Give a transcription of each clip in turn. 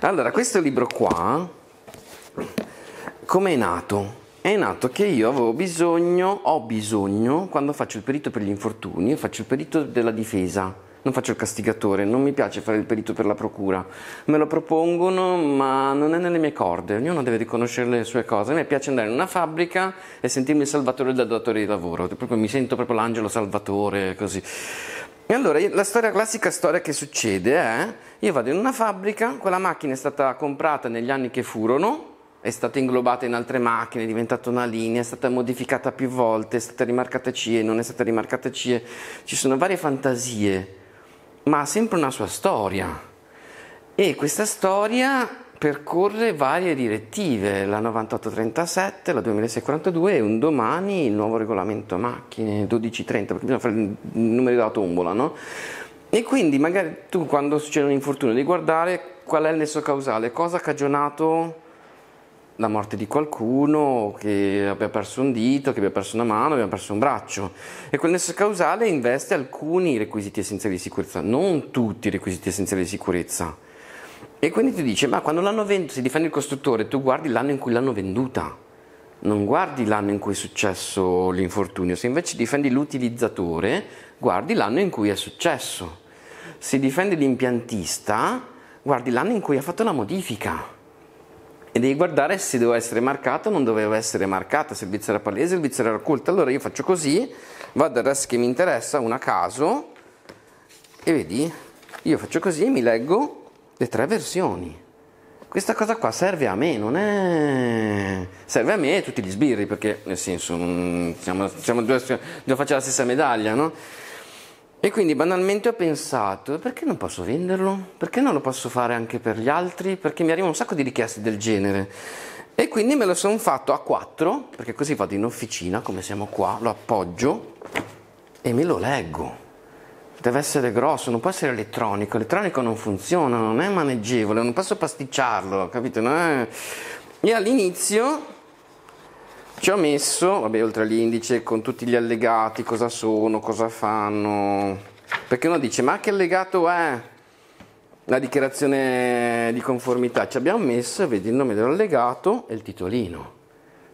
Allora, questo libro qua, come è nato? È nato che io avevo bisogno, ho bisogno, quando faccio il perito per gli infortuni, io faccio il perito della difesa, non faccio il castigatore, non mi piace fare il perito per la procura. Me lo propongono, ma non è nelle mie corde, ognuno deve riconoscere le sue cose. A me piace andare in una fabbrica e sentirmi il salvatore del datore di lavoro, proprio, mi sento proprio l'angelo salvatore, così. E allora la, storia, classica storia che succede è, io vado in una fabbrica, quella macchina è stata comprata negli anni che furono, è stata inglobata in altre macchine, è diventata una linea, è stata modificata più volte, è stata rimarcata CIE, non è stata rimarcata CIE, ci sono varie fantasie, ma ha sempre una sua storia. E questa storia percorre varie direttive, la 9837, la 2642 e un domani il nuovo regolamento macchine 1230, perché bisogna fare il numero della tombola, no? E quindi magari tu quando succede un infortunio devi guardare qual è il nesso causale, cosa ha cagionato la morte di qualcuno che abbia perso un dito, che abbia perso una mano, abbia perso un braccio. E quel nesso causale investe alcuni requisiti essenziali di sicurezza, non tutti i requisiti essenziali di sicurezza. E quindi ti dice, ma quando l'hanno venduta, si difende il costruttore, tu guardi l'anno in cui l'hanno venduta, non guardi l'anno in cui è successo l'infortunio, se invece difendi l'utilizzatore, guardi l'anno in cui è successo. Se difendi l'impiantista, guardi l'anno in cui ha fatto la modifica e devi guardare se doveva essere marcata o non doveva essere marcata, se il vizio era palese il vizio era occulto. Allora io faccio così, vado al rest che mi interessa, una a caso, e vedi, io faccio così, mi leggo le tre versioni. Questa cosa qua serve a me, non è... serve a me e tutti gli sbirri, perché nel senso, mm, siamo, siamo due, due facce alla stessa medaglia, no? E quindi banalmente ho pensato, perché non posso venderlo? Perché non lo posso fare anche per gli altri? Perché mi arrivano un sacco di richieste del genere. E quindi me lo sono fatto a quattro, perché così vado in officina, come siamo qua, lo appoggio e me lo leggo deve essere grosso, non può essere elettronico, l'elettronico non funziona, non è maneggevole, non posso pasticciarlo, capito? È... E all'inizio ci ho messo, vabbè, oltre all'indice con tutti gli allegati, cosa sono, cosa fanno, perché uno dice ma che allegato è? La dichiarazione di conformità ci abbiamo messo, vedi il nome dell'allegato e il titolino,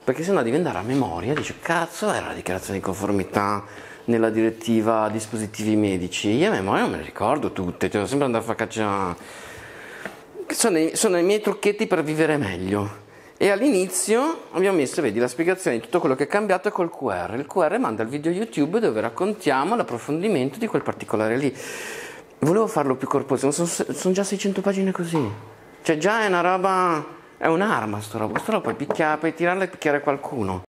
perché sennò devi andare a memoria, dice cazzo era la dichiarazione di conformità nella direttiva dispositivi medici, io a memoria non me le ricordo tutte, cioè, sempre andare a fare caccia. Sono i, sono i miei trucchetti per vivere meglio. E all'inizio abbiamo messo, vedi, la spiegazione di tutto quello che è cambiato col QR. Il QR manda il video YouTube dove raccontiamo l'approfondimento di quel particolare lì. Volevo farlo più corposo, ma sono, sono già 600 pagine così. Cioè già è una roba... è un'arma sto roba. Sto roba puoi picchiare, puoi tirarla e picchiare qualcuno.